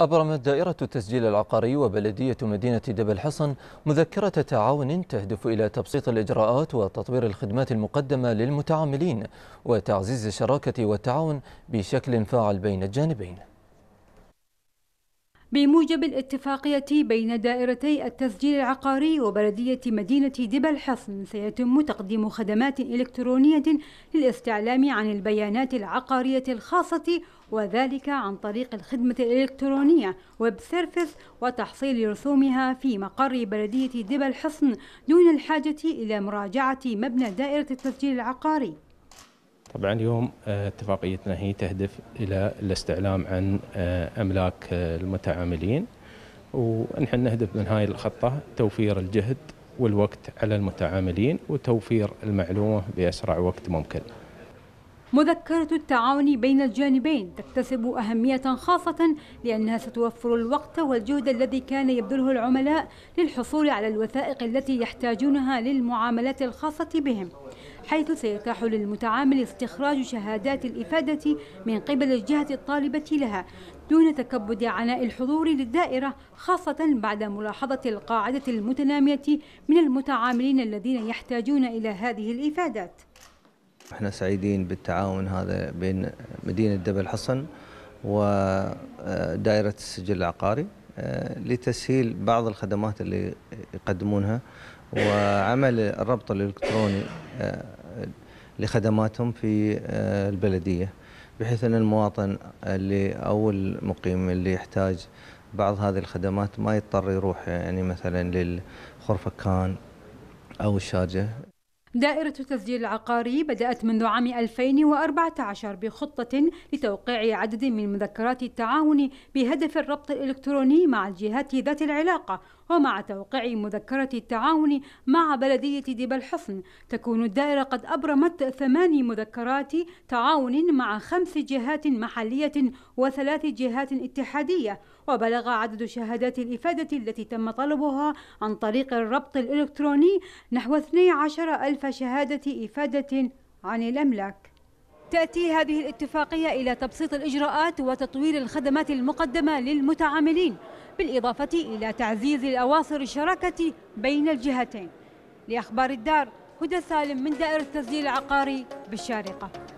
أبرمت دائرة التسجيل العقاري وبلدية مدينة دبل حصن مذكرة تعاون تهدف إلى تبسيط الإجراءات وتطوير الخدمات المقدمة للمتعاملين وتعزيز الشراكة والتعاون بشكل فاعل بين الجانبين بموجب الاتفاقية بين دائرتي التسجيل العقاري وبلدية مدينة دبا الحصن سيتم تقديم خدمات إلكترونية للاستعلام عن البيانات العقارية الخاصة وذلك عن طريق الخدمة الإلكترونية ويب سيرفيس وتحصيل رسومها في مقر بلدية دبا الحصن دون الحاجة إلى مراجعة مبنى دائرة التسجيل العقاري طبعا اليوم آه، اتفاقيتنا هي تهدف الى الاستعلام عن آه، املاك آه، المتعاملين ونحن نهدف من هاي الخطه توفير الجهد والوقت على المتعاملين وتوفير المعلومه باسرع وقت ممكن. مذكرة التعاون بين الجانبين تكتسب أهمية خاصة لأنها ستوفر الوقت والجهد الذي كان يبذله العملاء للحصول على الوثائق التي يحتاجونها للمعاملات الخاصة بهم حيث سيتاح للمتعامل استخراج شهادات الإفادة من قبل الجهة الطالبة لها دون تكبد عناء الحضور للدائرة خاصة بعد ملاحظة القاعدة المتنامية من المتعاملين الذين يحتاجون إلى هذه الإفادات احنا سعيدين بالتعاون هذا بين مدينه دبل حصن ودائره آه، السجل العقاري آه، لتسهيل بعض الخدمات اللي يقدمونها وعمل الربط الالكتروني آه، لخدماتهم في البلديه بحيث ان المواطن اللي او المقيم اللي يحتاج بعض هذه الخدمات ما يضطر يروح يعني مثلا للخرفكان او الشارجه دائرة التسجيل العقاري بدأت منذ عام 2014 بخطة لتوقيع عدد من مذكرات التعاون بهدف الربط الإلكتروني مع الجهات ذات العلاقة ومع توقيع مذكرة التعاون مع بلدية ديب الحصن تكون الدائرة قد أبرمت ثماني مذكرات تعاون مع خمس جهات محلية وثلاث جهات اتحادية وبلغ عدد شهادات الإفادة التي تم طلبها عن طريق الربط الإلكتروني نحو 12 ألف شهادة إفادة عن الأملاك تأتي هذه الاتفاقية إلى تبسيط الإجراءات وتطوير الخدمات المقدمة للمتعاملين بالإضافة إلى تعزيز الأواصر الشراكة بين الجهتين لأخبار الدار هدى سالم من دائرة التسجيل العقاري بالشارقة